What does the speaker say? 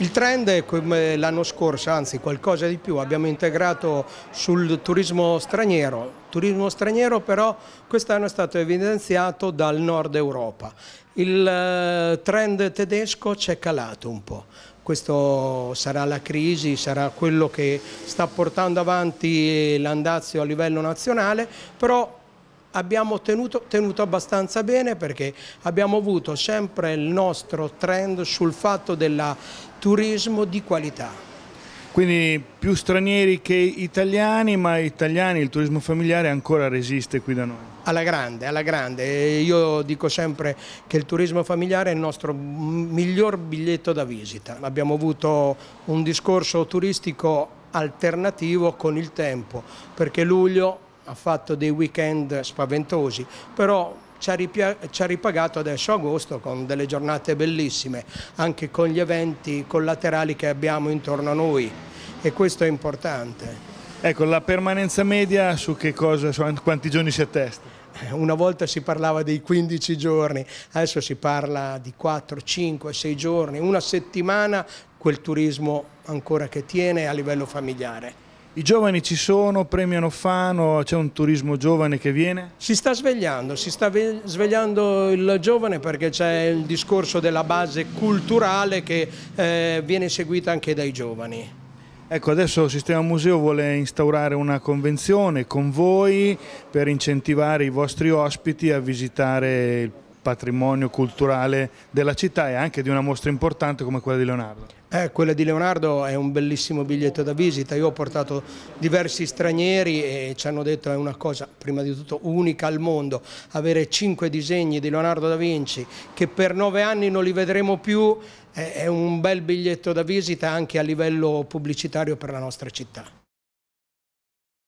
Il trend è come l'anno scorso, anzi qualcosa di più, abbiamo integrato sul turismo straniero, turismo straniero però quest'anno è stato evidenziato dal nord Europa. Il eh, trend tedesco c'è calato un po', questo sarà la crisi, sarà quello che sta portando avanti l'andazio a livello nazionale, però abbiamo tenuto, tenuto abbastanza bene perché abbiamo avuto sempre il nostro trend sul fatto del turismo di qualità. Quindi più stranieri che italiani, ma italiani, il turismo familiare ancora resiste qui da noi. Alla grande, alla grande. Io dico sempre che il turismo familiare è il nostro miglior biglietto da visita. Abbiamo avuto un discorso turistico alternativo con il tempo, perché luglio ha fatto dei weekend spaventosi, però ci ha, ripagato adesso agosto con delle giornate bellissime, anche con gli eventi collaterali che abbiamo intorno a noi e questo è importante. Ecco, la permanenza media su che cosa, su quanti giorni si attesta? Eh, una volta si parlava dei 15 giorni, adesso si parla di 4, 5, 6 giorni, una settimana quel turismo ancora che tiene a livello familiare. I giovani ci sono, premiano Fano, c'è un turismo giovane che viene? Si sta svegliando, si sta svegliando il giovane perché c'è il discorso della base culturale che eh, viene seguita anche dai giovani. Ecco, adesso il Sistema Museo vuole instaurare una convenzione con voi per incentivare i vostri ospiti a visitare il patrimonio culturale della città e anche di una mostra importante come quella di Leonardo. Eh, quella di Leonardo è un bellissimo biglietto da visita, io ho portato diversi stranieri e ci hanno detto che è una cosa prima di tutto unica al mondo, avere cinque disegni di Leonardo da Vinci che per nove anni non li vedremo più eh, è un bel biglietto da visita anche a livello pubblicitario per la nostra città.